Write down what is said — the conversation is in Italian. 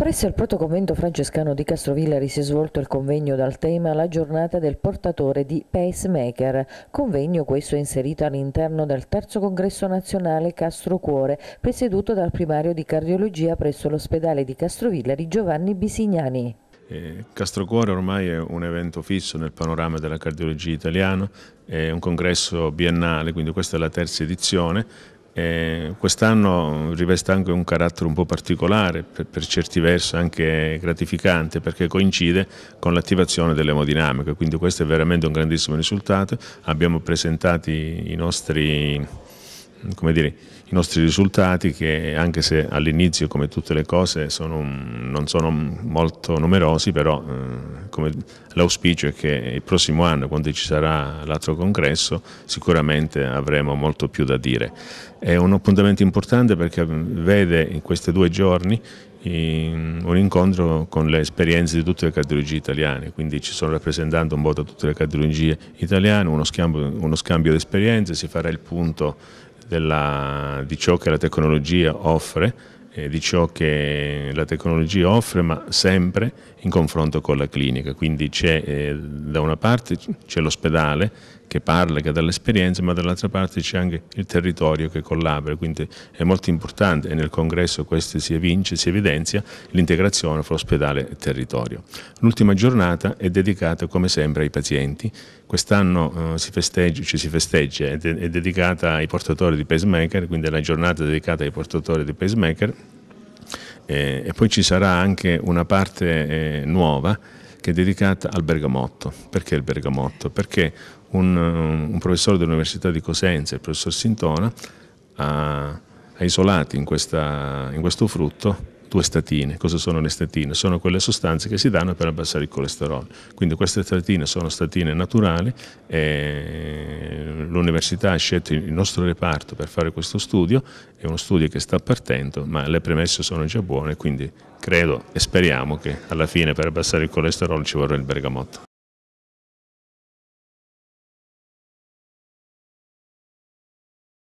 Presso il protoconvento francescano di Castrovillari si è svolto il convegno dal tema La giornata del portatore di pacemaker, convegno questo inserito all'interno del terzo congresso nazionale Castro Cuore, presieduto dal primario di cardiologia presso l'ospedale di Castrovillari Giovanni Bisignani. Eh, Castrocuore ormai è un evento fisso nel panorama della cardiologia italiana, è un congresso biennale, quindi questa è la terza edizione eh, quest'anno riveste anche un carattere un po' particolare, per, per, certi versi anche gratificante, perché coincide con l'attivazione dell'emodinamica, quindi questo è veramente un grandissimo risultato. Abbiamo presentato i nostri, dire, i nostri risultati che anche se all'inizio, come tutte le cose, sono, non sono molto numerosi, però eh, come l'auspicio è che il prossimo anno, quando ci sarà l'altro congresso, sicuramente avremo molto più da dire. È un appuntamento importante perché vede in questi due giorni un incontro con le esperienze di tutte le cardiologie italiane, quindi ci sono rappresentanti un po' da tutte le cardiologie italiane, uno scambio, uno scambio di esperienze, si farà il punto della, di ciò che la tecnologia offre eh, di ciò che la tecnologia offre, ma sempre in confronto con la clinica. Quindi eh, da una parte c'è l'ospedale che parla, che dà l'esperienza, ma dall'altra parte c'è anche il territorio che collabora, quindi è molto importante e nel congresso questo si evince, si evidenzia l'integrazione fra ospedale e territorio. L'ultima giornata è dedicata come sempre ai pazienti, quest'anno eh, ci si festeggia, è, de è dedicata ai portatori di pacemaker, quindi è la giornata dedicata ai portatori di pacemaker, eh, e poi ci sarà anche una parte eh, nuova che è dedicata al bergamotto. Perché il bergamotto? Perché un, un professore dell'Università di Cosenza, il professor Sintona, ha, ha isolato in, questa, in questo frutto due statine. Cosa sono le statine? Sono quelle sostanze che si danno per abbassare il colesterolo. Quindi queste statine sono statine naturali, l'università ha scelto il nostro reparto per fare questo studio, è uno studio che sta partendo, ma le premesse sono già buone, quindi credo e speriamo che alla fine per abbassare il colesterolo ci vorrà il bergamotto.